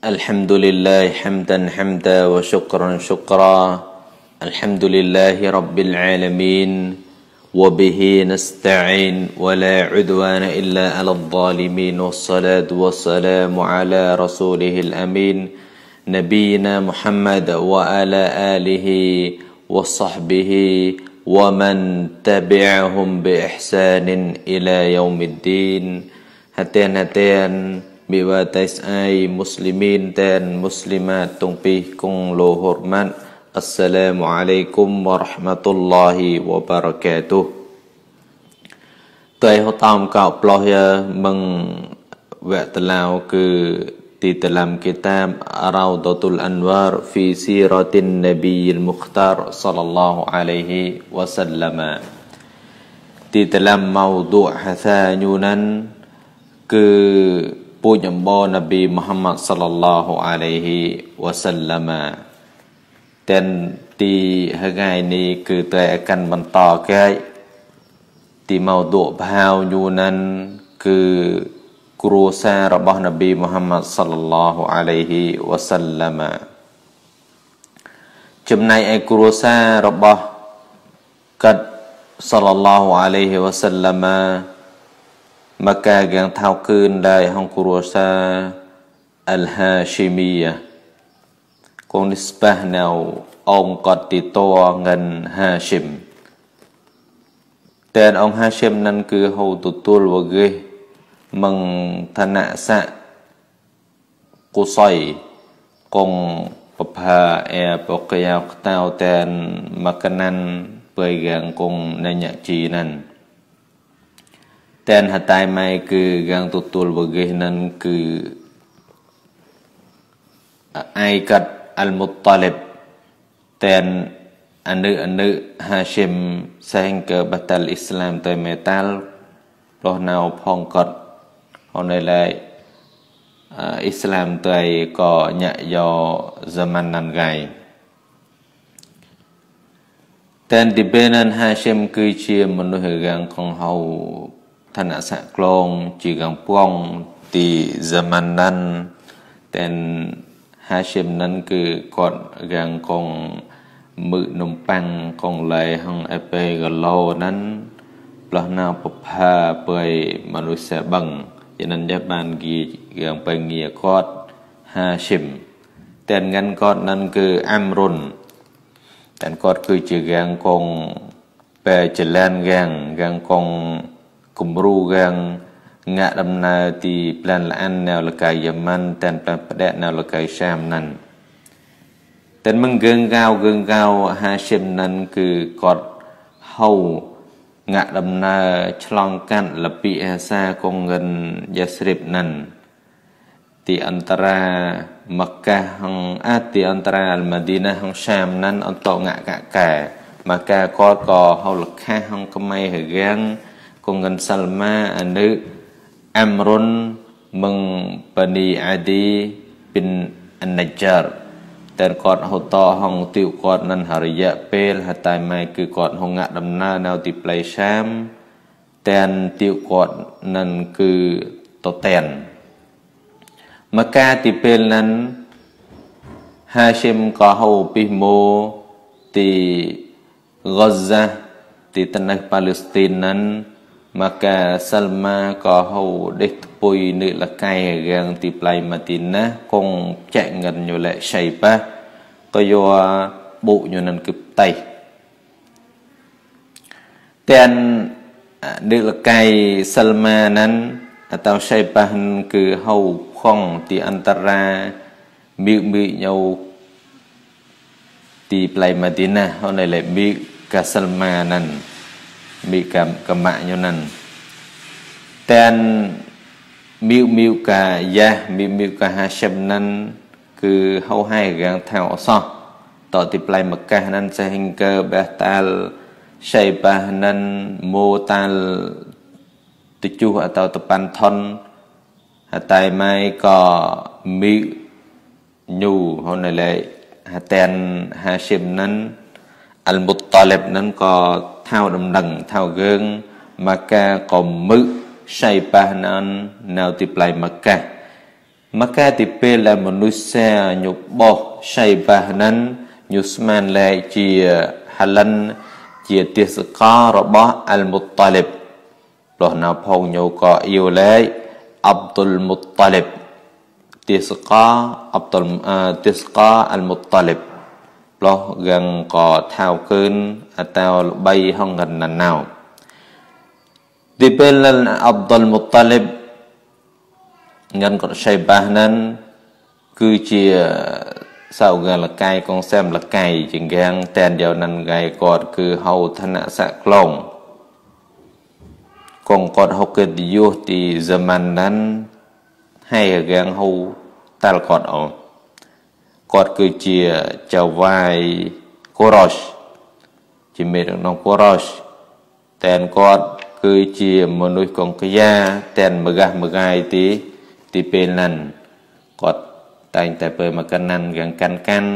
الحمد لله حمدا حمدا وشكرا شكرا الحمد لله رب العالمين وبه نستعين ولا عدوان الا على الظالمين والصلاه والسلام على رسوله الامين نبينا محمد وعلى اله وصحبه ومن تبعهم باحسان الى يوم الدين هتين هتين Biwa ai muslimin dan muslimat tong pi kong lo hormat Assalamualaikum warahmatullahi wabarakatuh Tuai ho tam kau ploh ya meng wek telau ke di dalam kitab Raudatul Anwar fi Siratin Nabiyil Mukhtar sallallahu alaihi wasallam di dalam maudhu' hathanyunan ke ពូជអម្បរនប៊ីមូហាម៉ាត់សល្លឡោះអាឡៃហ៊ីវ៉ាសាឡាម៉ាទាំងទីថ្ងៃនេះគឺតែកាន់បន្តគេទីមកដួកបាវយូណានគឺគ្រួសាររបស់នប៊ីមូហាម៉ាត់សល្លឡោះអាឡៃហ៊ីវ៉ាសាឡាម៉ាចំណែកឯគ្រួសាររបស់កាត់សល្លឡោះអាឡៃហ៊ីវ៉ាសាឡាម៉ា maka yang thaukeun dai hang kuruasa al hashimiyah ko nisbah nau ông có tí to ngân Hashim tên ông Hashim nên cứ hầu tụ tuôn và ghê mừng thân nạ xạ cô xoay cùng bập hà e bọc kèo tao tên mà cân năn bởi gàng cùng nên nhạc trì năn Dan hatai mai kegang tutul bagainan ke Aikat Al-Muttalib Dan anu-anu Hashim sehingga batal Islam tới metal Loh nào phong kot Hôm nay lại Islam tới có nhạc do zaman nan gai តែនទីពេលនឹងហាឈឹមគឺជាមនុស្សរាងកង្ហៅឋានៈសៈក្លងជីកំពងទីហ្សាម៉ាន់ណាន់តែនហាឈឹមណាន់គឺគាត់រាំងកងមើនំប៉័ងកងឡៃហងអេពេកឡូណាន់ផ្លោះណាពផាបើមនុស្សបឹងយ៉ាងនឹងដែរបានគីរាំងបែងាគាត់ហាឈឹមតែនងាន់គាត់នឹងគឺអាំរុនតែនគាត់គឺជារាំងកងបែចលានរាំងរាំងកងគំរូកាំងងាក់ដំណើរទីផ្លានលាននៅលកាយម៉ាន់តែនផ្លានផ្ដែកនៅលកាយសាមណាន់តែមិនកើងកៅកើងកៅហាឈិមណាន់គឺគាត់ហៅងាក់ដំណើរឆ្លងកាត់លពីអាសាកងងិនយ៉ាស្រីបណាន់ទីអន្តរា មកកាហងអាទីអន្តរាអលម៉ាឌីណាហងសាមណាន់អន្តងាក់កាកែមកកាគាត់ក៏ហៅលខាហងក្មៃហរៀង dengan Salma anu Amrun mengpani Adi bin An-Najjar តែគាត់ហូតហងទីវគាត់នឹងហរិយៈពេលហតៃម៉ៃគឺគាត់ហងងាក់ដំណើរនៅទីផ្លៃឆាមតែនទីវគាត់នឹងគឺតតែនមកការទីពេលនឹងហាឈឹមក៏ហូពីមូទីហ្គាហ្សាទីតនៅប៉ាឡេស្ទីននឹង mà cả Salma có hầu đích bùi nữ là cây gần tì play mà tì ná con chạy ngần nhiều lệ xảy ba có vô à, bộ nhiều nền cụp tay tên à, nữ là cây Salma nắn à, tao xảy ba hình cứ hầu không tì ta ra bị, bị nhau tì play mà tì ná hôm nay lại bị cả Salma nắn mi ka ka ma nyo nan tan miu miu ka ya miu miu ka ha sham nan cứ hầu hai gang theo so tỏ tịp lại mặc cả nan sẽ hình cơ bé tal shay ba nan mô tal tịch chu ở tàu tập bàn thân hà tài mai có miu nhu hôm nay lại hà tên ha shim nan al muttalib nan có ថាវដំណឹងថាវយើងមកកាកមឹកសៃបាណាននៅទីផ្លៃមកកាមកកាទីពេលដែលមនុស្សសាញបោះសៃបាណានញូស្មានលែកជាហលិនជាទេសកោរបស់អលមុតតាលីបព្រោះនៅផងញោក៏អ៊ីវលែកអាប់ទុលមុតតាលីបទេសកោអាប់ទុលទេសកោអលមុតតាលីបផ្លោះកឹងក៏ថាវកើនអតោល្បីហងកណ្ណណៅទីពេលអាប់ដុលមុតតាលីបញ៉ាំក៏ឆៃបាសនឹងគឺជាសៅកលកៃកងសែមលកៃជាងកាំងតែនយ៉ាងនឹងកៃគាត់គឺហៅឋានៈសក្លងកងគាត់ហុកកិត្តិយសទី zaman นั้นให้แกงฮูតាល់គាត់អោគាត់គឺជាចៅវាយគូរ៉ូសជាមេដឹកនាំគូរ៉ូសតែនគាត់គឺជាមនុស្សកងក្យាតែនមកាស់មកាយទីទីពេលហ្នឹងគាត់តែងតែពេលមកកាន់ណាន់យ៉ាងកាន់កាន់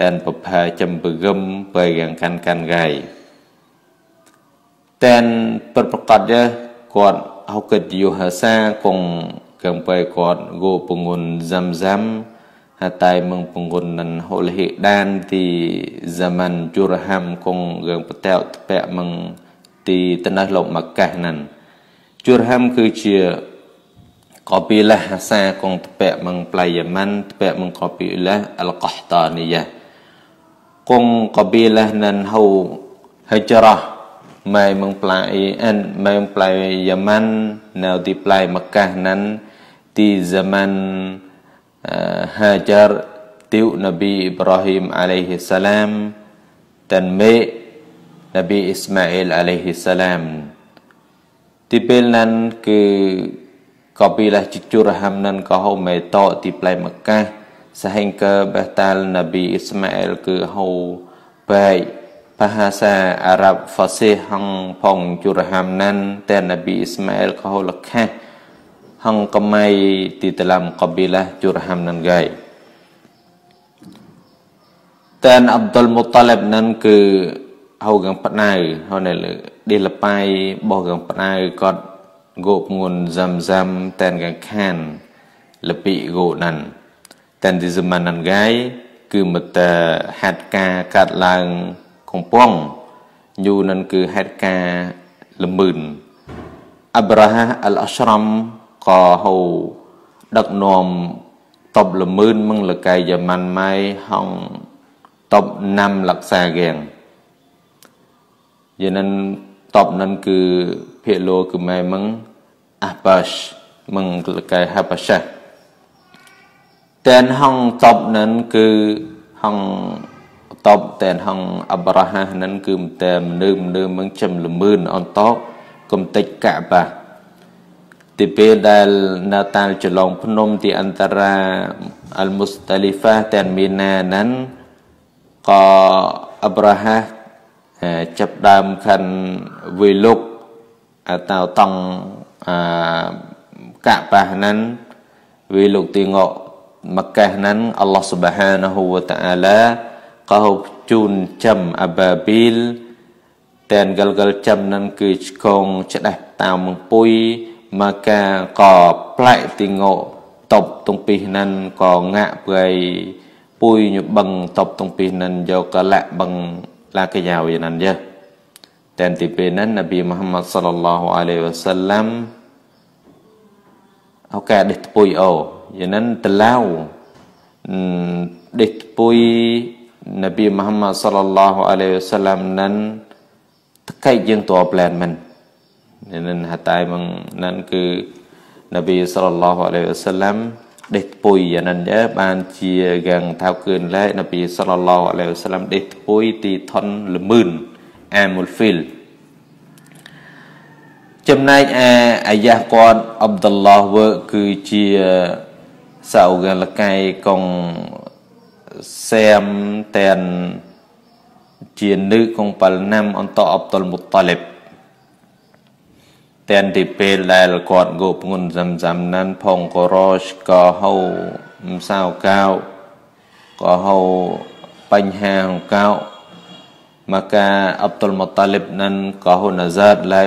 តែនប្រផែចំប្រគំពេលយ៉ាងកាន់កាន់កាយតែនពិតប្រកបយើគាត់ហៅកិតយុហាសាគង់កំពេលគាត់គោពងុនហ្សាំហ្សាំ Hatai mengpenggunan oleh dan di zaman Jurham kong gang petel tepek meng di tanah lok Makkah nan. Jurham គឺជាកាពីលាហាសាកងតពៈមងប្លៃយម៉ាន់តពៈមងកាពីលាអលកោះតានីយ៉ាកងកាពីលាណានហូហិចរ៉ាម៉ែមងប្លៃអិនម៉ែមប្លៃយម៉ាន់នៅទីប្លៃមកាសណានទី zaman Hajar tiup Nabi Ibrahim alaihi salam dan Mek Nabi Ismail alaihi salam. Di ពេលนั้นគឺក៏ពីលះជជុរហាំនឹងក៏ហូមេតោទីផ្លែមកាសសហេងកើបេះតាលនប៊ីអ៊ីស្ម៉ាអែលគឺហូបែកបាហាសាអារ៉ាប់ហ្វាសេហងផងជុរហាំណានតែនប៊ីអ៊ីស្ម៉ាអែលក៏ហូលខាស់ Hangkamai di dalam kabilah Jurham nan gai Dan Abdul Muttalib nan ke Hau gang patnai Hau này là đi lepai Bỏ gang patnai Kot gộp nguồn zam zam Tên gang khan Lepi gộ nan Tên di zaman nan gai Cứ một hạt ca cát lang Kong pong Nhu nan cứ hạt ca Lemben Abrahah al-Ashram ក៏ហូដឹកនាំតបលមឿនមឹងលកែយ៉ាម៉ាន់ម៉ៃហងតបណាំលក្សាហ្គៀងយានិនតបនឹងគឺភាគលោគឺម៉ែមឹងអាបាសមឹងលកែហាបាសាតែនហងតបនឹងគឺហងតបតែនហងអប្រាហានឹងគឺមិនតែមនុមមនុមមឹងចំលមឿនអន្តោកំតិចកបាស់ទីពេលដែលនៅតាមចលងភ្នំទីអន្តរាអលមុស្តាលីហ្វាទាំងមីណាហ្នឹងក៏អប្រាហាចាប់ដើមខានវិលុកតៅតង់អកបាហ្នឹងវិលុកទីងកមកកេះហ្នឹងអល់ឡោះស៊ុបហានហ៊ូវតាអាឡាក៏ហូបជូនចំអបាប៊ីលតែនកលកលចំហ្នឹងគឺឆ្កងឆ្ដេះតាមពុយ maka ក៏ផ្លែកទីងោតបទុងពីនឹងក៏ងាក់ព្រៃពួយញបឹងតបទុងពីនឹងយកកលៈបឹងឡាកយ៉ាវនឹងយើតែនទីពេលនឹងនប៊ីមហាម៉ាត់សល្លឡោះអាឡៃវ៉ាសាឡាំអោកាដេះពុយអូយានឹងតឡាវដេះពុយនប៊ីមហាម៉ាត់សល្លឡោះអាឡៃវ៉ាសាឡាំនឹងតកៃយើងតបឡែនមិន nên hatai mang nên cứ នប៊ីសល្លឡោះអាឡៃវសឡាំដេះពុយអានឹងដែរបានជាកាំងថាវគឿនឡែនប៊ីសល្លឡោះអាឡៃវសឡាំដេះពុយទីថនលមឿនអាមុលហ្វីលចំណែកឯអាយ៉ាស់គាត់អាប់ឌុលឡោះវើគឺជាសៅកាលកៃកងសែមតែនជានឹកងប៉លណាំអន្តអប់តុលមុតតាលីបតែនទីពេលដែលគាត់ងប់ងុនសំសំណានផងក៏រោក៏ហៅមិនសៅកៅក៏ហៅបញ្ហាកៅ maka Abdul Muttalib នឹងក៏ហ៊ុនអាសាតឡើយ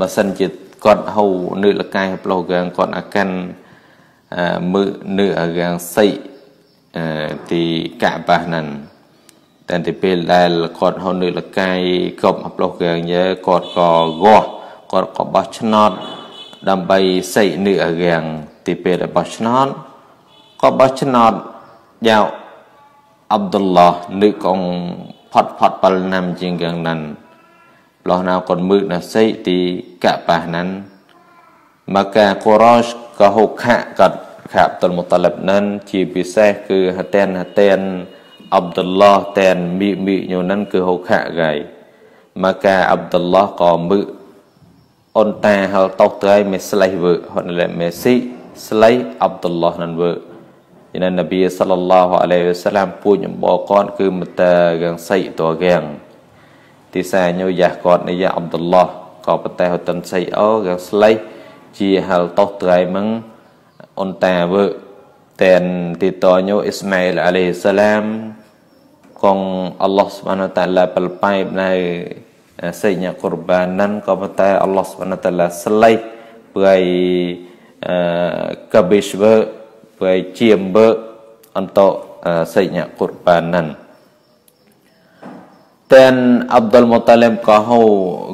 បើសិនជាគាត់ហៅនៅលកាយផ្លោះកាងគាត់អាកាន់មើនៅអាកាងសៃទីកាបាស់នឹងតែទីពេលដែលគាត់ហៅនៅលកាយកប់ផ្លោះកាងយើគាត់ក៏ងាស់គាត់ក៏បោះឆ្នោតដើម្បីសៃនិអរាំងទីពេលបោះឆ្នោតក៏បោះឆ្នោតយ៉ាងអាប់ឌុលឡោះនឹកងផត់ផត់បលណាំជាងកាងណាន់ឡោះណាគាត់មើលណាសៃទីកបះណាន់មកកាកូរ៉ូសក៏ហុកខៈកាត់ខាប់តុលមុតលិបណាន់ជាពិសេសគឺហតេនហតេនអាប់ឌុលឡោះតែនមីមីញូណាន់គឺហុកខៈហ្គៃមកកាអាប់ឌុលឡោះក៏មើលអ៊ុនតាហលតោះត្រៃមេស្លៃវើហុនលេមេស៊ីស្លៃអាប់ឌុលឡោះណានវើយាននប៊ីសលឡោះអាឡៃវសាឡាមពូជអំបោគាត់គឺមតាកាំងសៃតកាំងទីសាញូយ៉ាគាត់នៃយ៉ាអាប់ឌុលឡោះក៏ប្រទេសហុតិនសៃអូកាំងស្លៃជាហលតោះត្រៃមឹងអ៊ុនតាវើតែនទីតញូអ៊ីស្ម៉ាអ៊ីលអាឡៃសាឡាមកងអល់ឡោះស៊ុបហានតាឡាបលប៉ៃនៅ Eh, sayyidnya qurbanan kepada Allah Subhanahu taala selai bagi eh, kabish ba bagi ciem ba untuk eh, sayyidnya qurbanan dan Abdul Muttalib kahau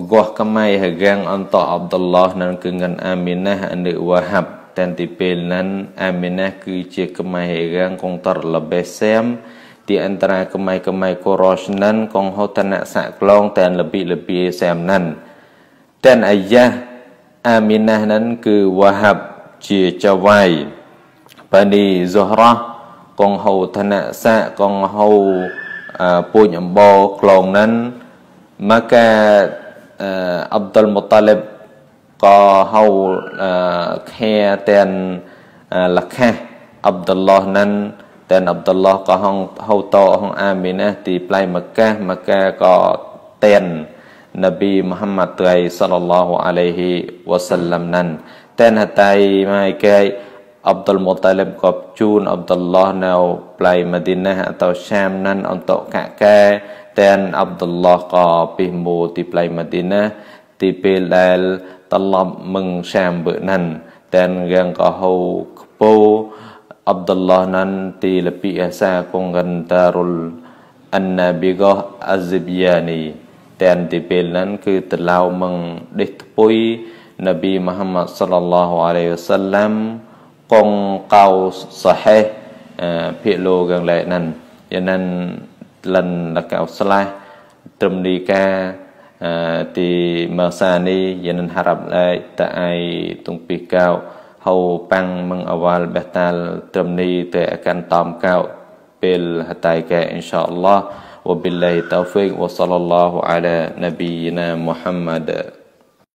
goh kemai hegang untuk Abdullah dan kengan Aminah andi wahab dan tipil nan Aminah kuih cik kemai hegang kong terlebih sem ទីអន្តរាកមៃកមៃកោរស្និនកងហតនៈសៈក្លងតែនលពីលពីសែមនិនតែនអាយ៉ាអាមីណាស់នឹងគឺវ៉ាហាប់ជាចវៃបានីហ្សូហរ៉ាកងហោធនៈសៈកងហោពូជអំបោក្លងនឹងមកកាអាប់ដុលមូតាលីបក៏ហៅខែតែនលខះអាប់ដុលឡោះនឹងតែអាប់ដុលឡោះក៏ហងហៅតហងអាមីណាទីផ្លៃមកកាមកកាក៏តែននប៊ីមូហាម៉ាត់ត្រៃសល្លឡោះអាឡៃហ៊ីវ៉ាសាឡាំណានតែនហតៃម៉ៃកែអាប់ដុលមូតាលីបក៏ជូនអាប់ដុលឡោះនៅផ្លៃម៉ាឌីណាអតោសាមណានអន្តកកែតែនអាប់ដុលឡោះក៏ពីមូទីផ្លៃម៉ាឌីណាទីពេលដែលត្រឡប់មឹងសាមបើណានតែនរៀងក៏ហៅខ្ពោ Abdullah nanti lepi asa kong gantarul anna bigah azbiyani តែនទីពេលហ្នឹងគឺតឡៅមឹងដេះថ្ពុយនប៊ីមូហាម៉ាត់សល្លឡោះអាឡៃវសាឡាមកងកៅសហេះភាកលោកកន្លែងហ្នឹងយ៉ាងហ្នឹងលិនដកៅស្លាស់ត្រឹមនីកាទីម៉ាសានីយ៉ាងហ្នឹងហារាប់ឡៃតៃទុងពីកៅហោប៉ាំងមឹងអវ៉ាល់បេតាលត្រឹមនេះតែកាន់តំកៅពេលហតៃកែអ៊ីនឆាអ៊ឡោះ وبالله التوفيق وصلى الله على نبينا محمد